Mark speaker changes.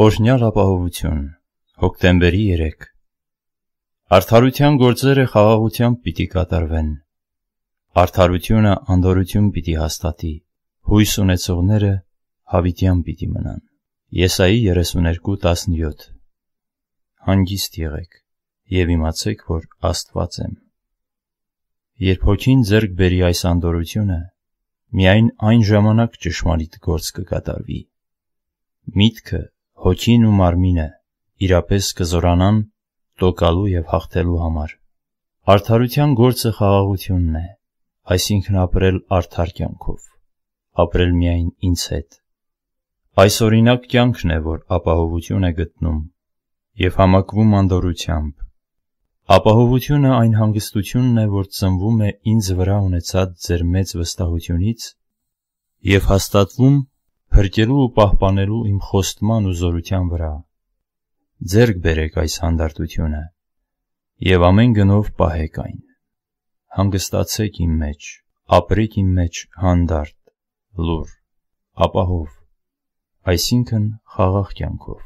Speaker 1: Օրհնյալ ապահովություն հոկտեմբերի 3 Արդարության գործերը խաղաղությամբ պիտի կատարվեն։ Արդարությունը անդորություն պիտի հաստատի։ Հույս ունեցողները հավիտյան պիտի մնան։ Եսայի 32:17 Հանգիստ եղեք եւ իմացեք, որ Աստված եմ։ Երբ հոգին ձեռք բերի այս անդորությունը, միայն այն ժամանակ ճշմարիտ գործ կկատարվի։ Միտքը հոգին ու մարմինը իրապես կզորանան տոկալու եւ հաղթելու համար։ Արդարության գործը խաղաղությունն է, այսինքն ապրել արդար կյանքով, ապրել միայն ինձ հետ։ Այս օրինակ կյանքն է, որ ապահովություն է գտնում եւ համակվում անդորությամբ։ Ապահովությունը այն հանգստությունն է, որ ծնվում է ինձ վրա ունեցած ձեր մեծ վստահությունից եւ հաստատվում հրկելու ու պահպանելու իմ խոստման ու զորության վրա։ Ձերկ բերեք այս հանդարտությունը եւ ամեն գնով պահեք այն։ Հանգստացեք իմ մեջ, ապրեք իմ մեջ հանդարտ, լուր, ապահով, այսինքն խաղաղ կյանքով։